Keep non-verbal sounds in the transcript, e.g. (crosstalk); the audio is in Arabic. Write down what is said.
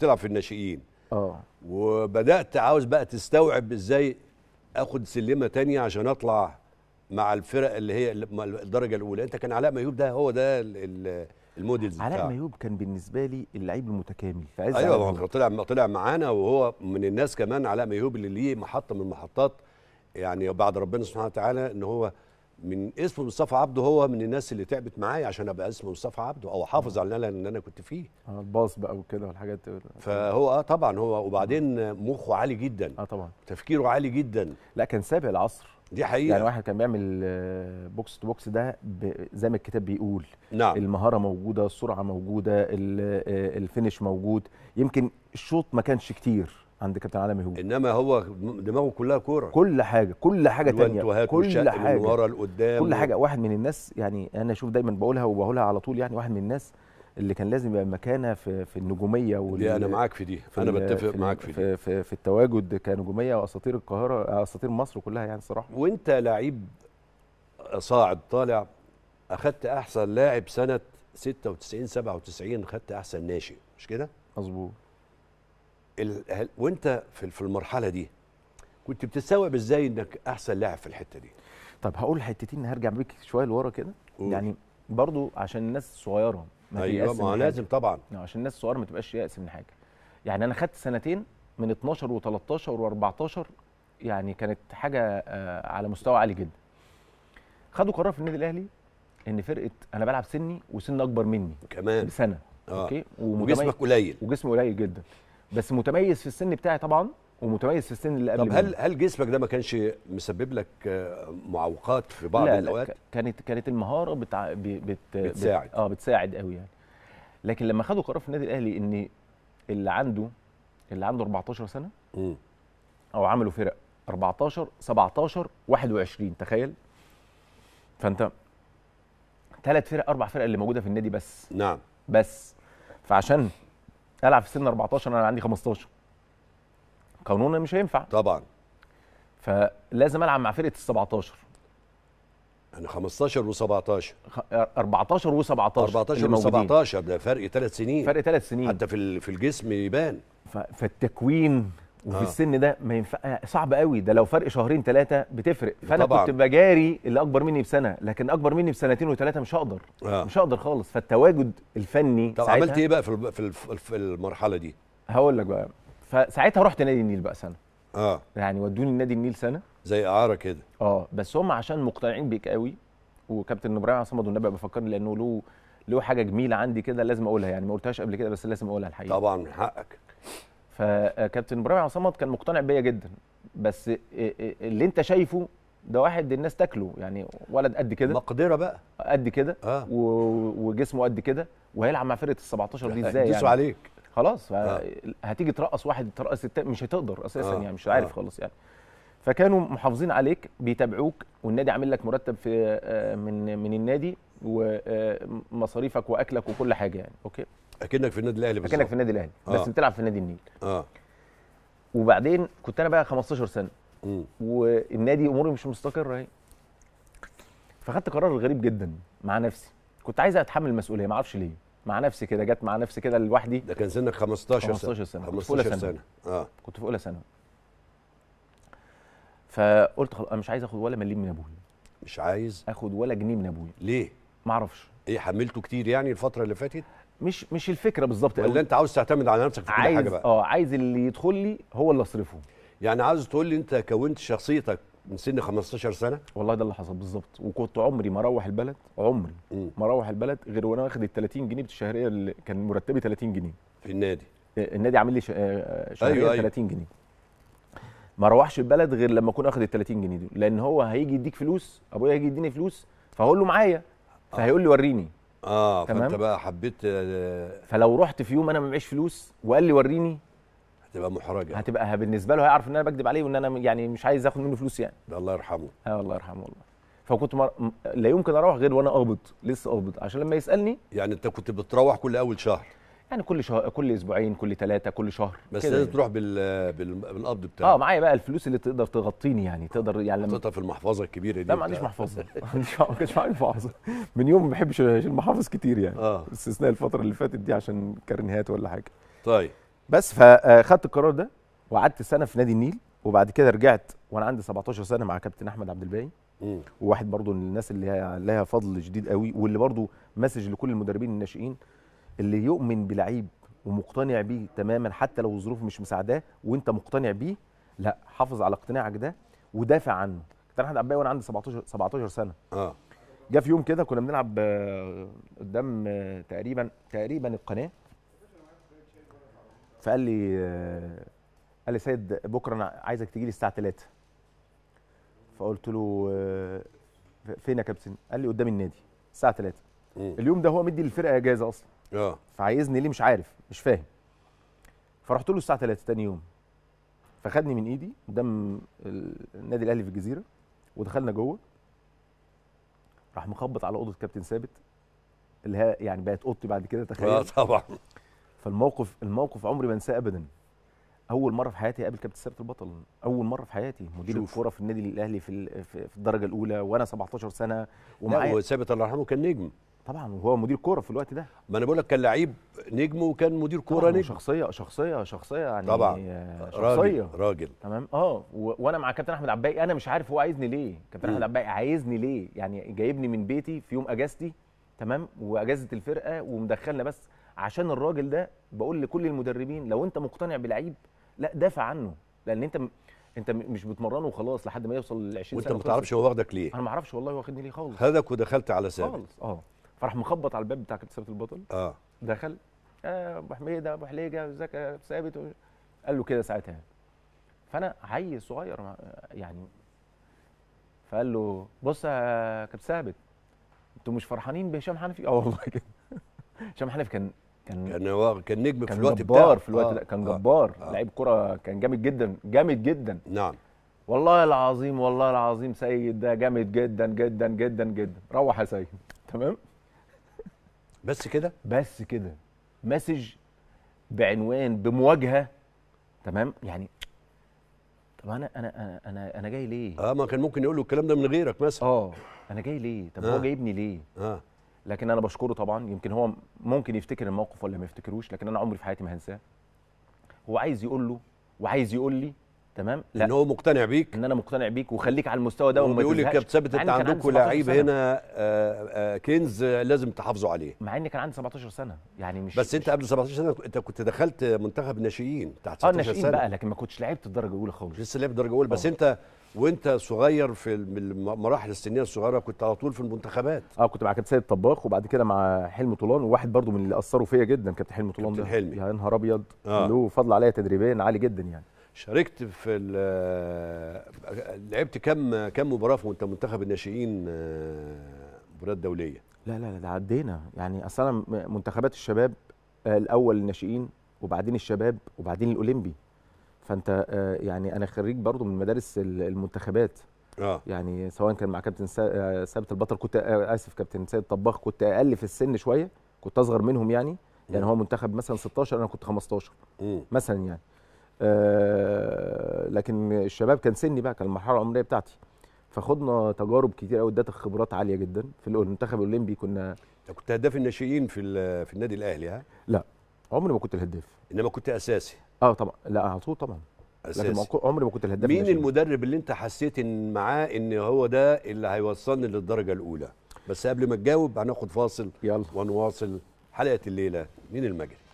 بتلعب في الناشئين اه وبدات عاوز بقى تستوعب ازاي اخد سلمه تانية عشان اطلع مع الفرق اللي هي الدرجه الاولى انت كان علاء ميوب ده هو ده الموديلز علاء ميوب كان بالنسبه لي اللعيب المتكامل في عز ايوه هو طلع طلع معانا وهو من الناس كمان علاء ميوب اللي ليه محطه من المحطات يعني بعد ربنا سبحانه وتعالى ان هو من اسم مصطفى عبده هو من الناس اللي تعبت معايا عشان ابقى اسم مصطفى عبده او احافظ على اللي انا, كنت فيه اه الباص بقى وكده والحاجات فهو اه طبعا هو وبعدين مخه عالي جدا اه طبعا تفكيره عالي جدا لا كان سابق العصر دي حقيقة يعني واحد كان بيعمل آه، بوكس تو بوكس ده زي ما الكتاب بيقول نعم المهارة موجودة السرعة موجودة آه، الفينش موجود يمكن الشوط ما كانش كتير عند كابتن عالم هو انما هو دماغه كلها كوره كل حاجه كل حاجه تانية كل حاجه من ورا لقدام كل حاجه واحد من الناس يعني انا اشوف دايما بقولها وبقولها على طول يعني واحد من الناس اللي كان لازم يبقى مكانه في في النجوميه وال... دي انا معاك في دي انا بتفق معاك في دي في, في, في التواجد كنجوميه واساطير القاهره اساطير مصر كلها يعني صراحه وانت لعيب صاعد طالع اخذت احسن لاعب سنه 96 97 خدت احسن ناشئ مش كده مظبوط وانت في المرحله دي كنت بتستوعب ازاي انك احسن لاعب في الحته دي طب هقول حتتين هرجع بيك شويه لورا كده يعني برضو عشان الناس الصغيره ما ايوه ما لازم طبعا نعم، عشان الناس الصغيره ما تبقاش يائس من حاجه يعني انا خدت سنتين من 12 و13 و14 يعني كانت حاجه آه، على مستوى عالي جدا خدوا قرار في النادي الاهلي ان فرقه انا بلعب سني وسن اكبر مني كمان بسنه آه. اوكي وجسمك قليل وجسمي قليل جدا بس متميز في السن بتاعي طبعا ومتميز في السن اللي قبل طب هل هل جسمك ده ما كانش مسبب لك آه، معوقات في بعض الاوقات؟ لا كانت كانت المهاره بتع... بت... بتساعد بت... اه بتساعد قوي يعني لكن لما خدوا قرار في النادي الاهلي ان اللي عنده اللي عنده 14 سنه م. او عملوا فرق 14 17 21 تخيل فانت ثلاث فرق اربع فرق اللي موجوده في النادي بس نعم بس فعشان العب في سن 14 انا عندي 15 قانونا مش هينفع طبعا فلازم العب مع فرقه ال 17 انا 15 و17 14 و17 14 و17 ده فرق ثلاث سنين فرق ثلاث سنين حتى في في الجسم يبان فالتكوين وفي آه. السن ده ما ينفع آه، صعب قوي ده لو فرق شهرين ثلاثه بتفرق فانا طبعًا. كنت بجاري اللي اكبر مني بسنه لكن اكبر مني بسنتين وثلاثه مش هقدر آه. مش هقدر خالص فالتواجد الفني طب عملت ايه بقى في في المرحله دي هقول لك بقى فساعتها رحت نادي النيل بقى سنه اه يعني ودوني نادي النيل سنه زي اعاره كده اه بس هم عشان مقتنعين بيك قوي وكابتن ابراهيم عصمت والنبي بفكرني لانه له له حاجه جميله عندي كده لازم اقولها يعني ما قلتهاش قبل كده بس لازم اقولها الحقيقه طبعا من حقك فكابتن ابراهيم عصمت كان مقتنع بيا جدا بس اللي انت شايفه ده واحد الناس تاكله يعني ولد قد كده مقدره بقى قد كده آه. وجسمه قد كده وهيلعب مع فرقه ال 17 دي ازاي يعني عليك خلاص آه. هتيجي ترقص واحد ترقص التاني مش هتقدر اساسا آه. يعني مش عارف آه. خالص يعني فكانوا محافظين عليك بيتابعوك والنادي عامل لك مرتب في آه، من من النادي ومصاريفك واكلك وكل حاجه يعني اوكي اكنك في النادي الاهلي بس اكنك في النادي الاهلي آه. بس بتلعب في نادي النيل اه وبعدين كنت انا بقى 15 سنه م. والنادي اموري مش مستقره اهي فخدت قرار غريب جدا مع نفسي كنت عايز اتحمل المسؤوليه ما اعرفش ليه مع نفسي كده جت مع نفسي كده لوحدي ده كان سنك 15 سنه 15 سنه 15 سنه, سنة. اه كنت في اولى ثانوي فقلت خلاص انا مش عايز اخد ولا مليم من ابويا مش عايز اخد ولا جنيه من ابويا ليه ما اعرفش ايه حملته كتير يعني الفتره اللي فاتت مش مش الفكره بالظبط ولا انت عاوز تعتمد على نفسك في كل حاجه بقى اه عايز اللي يدخل لي هو اللي اصرفه يعني عاوز تقول لي انت كونت شخصيتك من سن 15 سنه والله ده اللي حصل بالظبط وكنت عمري ما اروح البلد عمري ما اروح البلد غير وانا واخد ال 30 جنيه الشهريه اللي كان مرتبي 30 جنيه في النادي آه، النادي عامل لي آه، آه، شهريه أيوة 30 أيوة. جنيه ما اروحش البلد غير لما اكون اخد ال 30 جنيه دول لان هو هيجي يديك فلوس ابويا هيجي يديني فلوس فهقول له معايا فهيقول لي وريني اه تمام؟ فانت بقى حبيت آه، فلو رحت في يوم انا ما معيش فلوس وقال لي وريني هتبقى محرجه هتبقى بالنسبه له هيعرف ان انا بكذب عليه وان انا يعني مش عايز اخد منه فلوس يعني ده الله يرحمه اه الله يرحمه والله فكنت مر... لا يمكن اروح غير وانا قابض لسه قابض عشان لما يسالني يعني انت كنت بتروح كل اول شهر يعني كل شهر كل اسبوعين كل ثلاثه كل شهر بس لازم يعني. تروح بال... بال... بالقبض بتاعك اه معايا بقى الفلوس اللي تقدر تغطيني يعني تقدر يعني لما في المحفظه الكبيره دي لا ما عنديش محفظه (laughs) ما عنديش ما كانش معايا محفظه من يوم ما بحبش اشيل محافظ كتير يعني آه. استثناء الفتره اللي فاتت دي عشان كارنيهات ولا حاجه طيب بس فاخدت القرار ده وقعدت سنه في نادي النيل وبعد كده رجعت وانا عندي 17 سنه مع كابتن احمد عبد الباقي وواحد برضو من الناس اللي لها فضل شديد قوي واللي برضو مسج لكل المدربين الناشئين اللي يؤمن بلعيب ومقتنع بيه تماما حتى لو الظروف مش مساعداه وانت مقتنع بيه لا حافظ على اقتناعك ده ودافع عنه كابتن احمد عباية وانا عندي 17 17 سنه اه جه في يوم كده كنا بنلعب آه، قدام آه، تقريبا تقريبا القناه فقال لي آه، قال لي سيد بكره انا عايزك تيجي لي الساعه 3 فقلت له فين يا كابتن؟ قال لي قدام النادي الساعه 3 اليوم ده هو مدي للفرقه اجازه اصلا اه فعايزني ليه مش عارف مش فاهم فرحت له الساعه 3 تاني يوم فخدني من ايدي قدام النادي الاهلي في الجزيره ودخلنا جوه راح مخبط على اوضه كابتن ثابت اللي هي يعني بقت اوضتي بعد كده تخيل اه طبعا فالموقف الموقف عمري ما انساه ابدا اول مره في حياتي اقابل كابتن ثابت البطل اول مره في حياتي مدير الكوره في النادي الاهلي في في الدرجه الاولى وانا 17 سنه ومعايا ثابت الله يرحمه كان نجم طبعا وهو مدير كوره في الوقت ده ما انا بقول لك كان لعيب نجم وكان مدير كوره نجم شخصيه شخصيه شخصيه يعني طبعا آه، شخصيه راجل, راجل. تمام اه وانا مع كابتن احمد عباقي انا مش عارف هو عايزني ليه كابتن احمد عباقي عايزني ليه يعني جايبني من بيتي في يوم اجازتي تمام واجازه الفرقه ومدخلنا بس عشان الراجل ده بقول لكل المدربين لو انت مقتنع بلعيب لا دافع عنه لان انت انت مش بتمرنه وخلاص لحد ما يوصل ل 20 سنه وانت ما تعرفش هو واخدك ليه انا ما اعرفش والله واخدني ليه خالص خدك ودخلت على سابق خالص اه فراح مخبط على الباب بتاع ثابت البطل اه دخل آه ابو حميده ابو حليجه ازيك يا ثابت قال له كده ساعتها فانا عيل صغير يعني فقال له بص يا كابتن ثابت انتوا مش فرحانين بهشام حنفي اه والله كده (laughs) هشام حنفي كان كان كان كان نجم في الوقت بتاعه كان جبار في الوقت آه. ده آه. كان جبار آه. لعيب كره كان جامد جدا جامد جدا نعم والله العظيم والله العظيم سيد ده جامد جدا جدا جدا جدا روح يا سيد تمام بس كده بس كده مسج بعنوان بمواجهه تمام يعني طب انا انا انا انا جاي ليه اه ما كان ممكن يقول له الكلام ده من غيرك مثلا اه انا جاي ليه طب آه. هو جايبني ليه اه لكن انا بشكره طبعا يمكن هو ممكن يفتكر الموقف ولا ما يفتكروش لكن انا عمري في حياتي ما هنساه هو عايز يقول له وعايز يقول لي تمام لا. ان هو مقتنع بيك ان انا مقتنع بيك وخليك على المستوى ده وما بيقول لك كابتن ثابت انت عندكم لعيب هنا آآ آه، آآ آه، كنز لازم تحافظوا عليه مع ان كان عندي 17 سنه يعني مش بس مش انت قبل 17 سنه انت كنت دخلت منتخب الناشئين تحت 16 سنه اه الناشئين بقى لكن ما كنتش لعبت الدرجه الاولى خالص لسه لعبت الدرجه الاولى بس آه. انت وانت صغير في المراحل السنيه الصغيره كنت على طول في المنتخبات اه كنت مع كابتن سيد طباخ وبعد كده مع حلمي طولان وواحد برضو من اللي اثروا فيا جدا كابتن حلمي طولان ده يا نهار ابيض له فضل عليا تدريبيا عالي جدا يعني شاركت في لعبت كم كم مباراه في منتخب الناشئين آه، مباريات دوليه لا لا ده عدينا يعني اصلا منتخبات الشباب آه، الاول الناشئين وبعدين الشباب وبعدين الاولمبي فانت آه، يعني انا خريج برضو من مدارس المنتخبات آه. يعني سواء كان مع كابتن ثابت البطل كنت اسف كابتن سيد طباخ كنت اقل في السن شويه كنت اصغر منهم يعني يعني هو منتخب مثلا 16 انا كنت 15 مثلا يعني آه، لكن الشباب كان سني بقى كان المرحله العمريه بتاعتي فخدنا تجارب كتير قوي ادتك خبرات عاليه جدا في المنتخب الاولمبي كنا انت كنت هداف الناشئين في في النادي الاهلي ها؟ لا عمري ما كنت الهداف انما كنت اساسي اه طبعا لا على طول طبعا اساسي لكن عمري ما كنت الهداف مين الناشئين. المدرب اللي انت حسيت ان معاه ان هو ده اللي هيوصلني للدرجه الاولى بس قبل ما تجاوب هناخد فاصل يلا ونواصل حلقه الليله من المجري